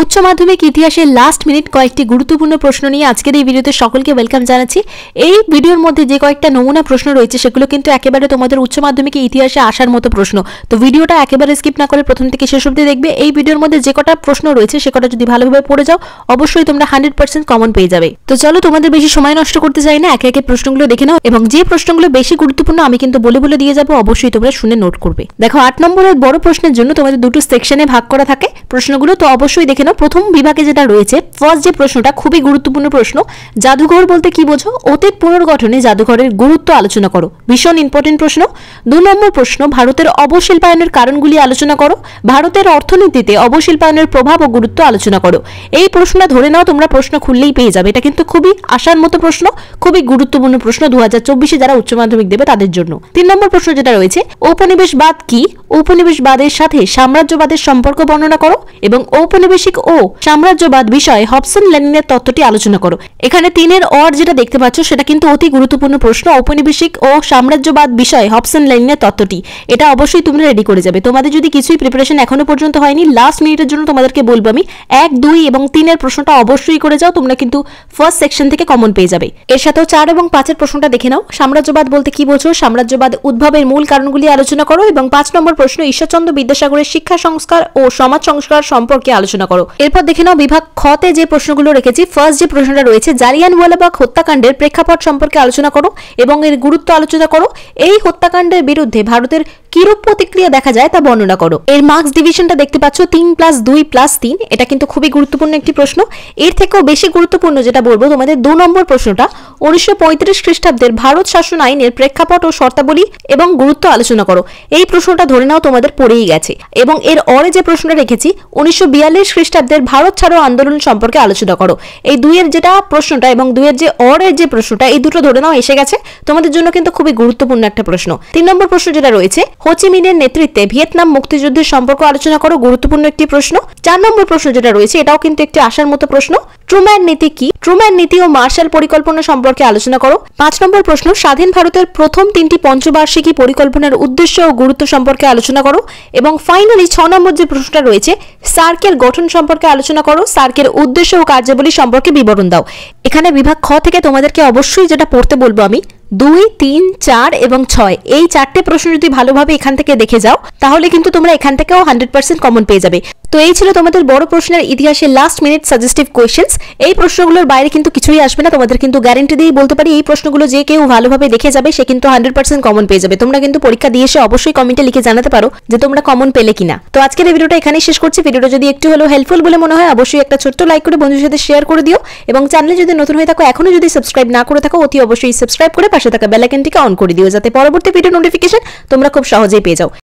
উচ্চ মাধ্যমিক ইতিহাসের লাস্ট মিনিট কয়েকটি গুরুত্বপূর্ণ প্রশ্ন নিয়ে আজকের এই ভিডিওতে সকলকে ওয়েলকাম জানাচ্ছি এই ভিডিওর মধ্যে যে কয়েকটা নমুনা প্রশ্ন রয়েছে সেগুলো কিন্তু একেবারে তোমাদের উচ্চ মাধ্যমিক ইতিহাসে আসার মতো প্রশ্ন তো ভিডিওটা একেবারে স্কিপ না করে প্রথম থেকে শেষ অব্দি দেখবে এই ভিডিওর মধ্যে যে কটা প্রশ্ন রয়েছে সে কটা যদি ভালোভাবে পড়ে যাও অবশ্যই তোমরা হান্ড্রেড পার্সেন্ট কমন পেয়ে যাবে তো চলো তোমাদের বেশি সময় নষ্ট করতে চাই না একে একে প্রশ্নগুলো দেখে নাও এবং যে প্রশ্নগুলো বেশি গুরুত্বপূর্ণ আমি কিন্তু বলে বলে দিয়ে যাবো অবশ্যই তোমরা শুনে নোট করবে দেখো আট নম্বরের বড় প্রশ্নের জন্য তোমাদের দুটো সেকশনে ভাগ করা থাকে প্রশ্নগুলো তো অবশ্যই দেখে দেখে নাও প্রথম বিভাগে যেটা রয়েছে ফার্স্ট যে প্রশ্নটা খুবই গুরুত্বপূর্ণ প্রশ্ন জাদুঘর বলতে কি বোঝো অতীত পুনর্গঠনে জাদুঘরের গুরুত্ব আলোচনা করো ভীষণ ইম্পর্টেন্ট প্রশ্ন দু নম্বর প্রশ্ন ভারতের অবশিল্পায়নের কারণগুলি আলোচনা করো ভারতের অর্থনীতিতে অবশিল্পায়নের প্রভাব ও গুরুত্ব আলোচনা করো এই প্রশ্নটা ধরে নাও তোমরা প্রশ্ন খুললেই পেয়ে যাবে এটা কিন্তু খুবই আসার মতো প্রশ্ন খুবই গুরুত্বপূর্ণ প্রশ্ন দু হাজার চব্বিশে যারা উচ্চ মাধ্যমিক দেবে তাদের জন্য তিন নম্বর প্রশ্ন যেটা রয়েছে উপনিবেশবাদ কি উপনিবেশবাদের সাথে সাম্রাজ্যবাদের সম্পর্ক বর্ণনা করো এবং ঔপনিবেশিক রাজনৈতিক ও সাম্রাজ্যবাদ বিষয়ে হবসন লেনিনের তত্ত্বটি আলোচনা করো এখানে তিনের অর যেটা দেখতে পাচ্ছ সেটা কিন্তু অতি গুরুত্বপূর্ণ প্রশ্ন ঔপনিবেশিক ও সাম্রাজ্যবাদ বিষয়ে হবসন লেনিনের তত্ত্বটি এটা অবশ্যই তুমি রেডি করে যাবে তোমাদের যদি কিছুই প্রিপারেশন এখনো পর্যন্ত হয়নি লাস্ট মিনিটের জন্য তোমাদেরকে বলবো আমি এক দুই এবং তিনের প্রশ্নটা অবশ্যই করে যাও তোমরা কিন্তু ফার্স্ট সেকশন থেকে কমন পেয়ে যাবে এর সাথেও চার এবং পাঁচের প্রশ্নটা দেখে নাও সাম্রাজ্যবাদ বলতে কি বোঝো সাম্রাজ্যবাদ উদ্ভবের মূল কারণগুলি আলোচনা করো এবং পাঁচ নম্বর প্রশ্ন ঈশ্বরচন্দ্র বিদ্যাসাগরের শিক্ষা সংস্কার ও সমাজ সংস্কার সম্পর্কে আলোচনা করো এরপর দেখে নাও বিভাগ খতে যে প্রশ্নগুলো রেখেছি ফার্স্ট যে প্রশ্নটা রয়েছে ওয়ালাবাগ হত্যাকাণ্ডের প্রেক্ষাপট সম্পর্কে আলোচনা করো এবং এর গুরুত্ব আলোচনা করো এই হত্যাকাণ্ডের বিরুদ্ধে ভারতের কিরূপ প্রতিক্রিয়া দেখা যায় তা বর্ণনা করো এর মার্কস ডিভিশনটা দেখতে পাচ্ছ তিন প্লাস দুই প্লাস তিন এটা কিন্তু খুবই গুরুত্বপূর্ণ একটি প্রশ্ন এর থেকেও বেশি গুরুত্বপূর্ণ যেটা বলবো তোমাদের দু নম্বর প্রশ্নটা উনিশশো পঁয়ত্রিশ খ্রিস্টাব্দের ভারত শাসন আইনের প্রেক্ষাপট ও শর্তাবলী এবং গুরুত্ব আলোচনা করো এই প্রশ্নটা ধরে নাও তোমাদের পড়েই গেছে এবং এর অরে যে প্রশ্নটা রেখেছি উনিশশো বিয়াল্লিশ খ্রিস্টাব্দের ভারত ছাড়ো আন্দোলন সম্পর্কে আলোচনা করো এই দুইয়ের যেটা প্রশ্নটা এবং দুইয়ের যে অরের যে প্রশ্নটা এই দুটো ধরে নাও এসে গেছে তোমাদের জন্য কিন্তু খুবই গুরুত্বপূর্ণ একটা প্রশ্ন তিন নম্বর প্রশ্ন যেটা রয়েছে হোচিমিনের নেতৃত্বে ভিয়েতনাম মুক্তিযুদ্ধের সম্পর্ক আলোচনা করো গুরুত্বপূর্ণ একটি প্রশ্ন চার নম্বর প্রশ্ন যেটা রয়েছে এটাও কিন্তু একটি আসার মতো প্রশ্ন ট্রুম্যান নীতি কি ট্রুম্যান নীতি ও মার্শাল পরিকল্পনা সম্পর্কে আলোচনা করো পাঁচ নম্বর প্রশ্ন স্বাধীন ভারতের প্রথম তিনটি পঞ্চবার্ষিকী পরিকল্পনার উদ্দেশ্য ও গুরুত্ব সম্পর্কে আলোচনা করো এবং ফাইনালি ছ নম্বর যে প্রশ্নটা রয়েছে সার্কের গঠন সম্পর্কে আলোচনা করো সার্কের উদ্দেশ্য ও কার্যাবলী সম্পর্কে বিবরণ দাও এখানে বিভাগ খ থেকে তোমাদেরকে অবশ্যই যেটা পড়তে বলবো আমি দুই তিন চার এবং ছয় এই চারটে প্রশ্ন যদি ভালোভাবে এখান থেকে দেখে যাও তাহলে কিন্তু তোমরা এখান থেকেও হান্ড্রেড পার্সেন্ট কমন পেয়ে যাবে তো এই ছিল তোমাদের বড় প্রশ্নের ইতিহাসের লাস্ট মিনিট সাজেস্টিভ কোয়েশ্চেন্স এই প্রশ্নগুলোর বাইরে কিন্তু কিছুই আসবে না তোমাদের কিন্তু গ্যারেন্টি দিয়েই বলতে পারি এই প্রশ্নগুলো যে কেউ ভালোভাবে দেখে যাবে সে কিন্তু হান্ড্রেড পার্সেন্ট কমন পেয়ে যাবে তোমরা কিন্তু পরীক্ষা দিয়ে এসে অবশ্যই কমেন্টে লিখে জানাতে পারো যে তোমরা কমন পেলে কিনা তো আজকের এই ভিডিওটা এখানেই শেষ করছি ভিডিওটা যদি একটু হলেও হেল্পফুল বলে মনে হয় অবশ্যই একটা ছোট্ট লাইক করে বন্ধুদের সাথে শেয়ার করে দিও এবং চ্যানেলে যদি নতুন হয়ে থাকো এখনো যদি সাবস্ক্রাইব না করে থাকো অতি অবশ্যই সাবস্ক্রাইব করে পাশে পাশে থাকা বেলাইকেনটিকে অন করে দিও যাতে পরবর্তী ভিডিও নোটিফিকেশন তোমরা খুব সহজেই পেয়ে যাও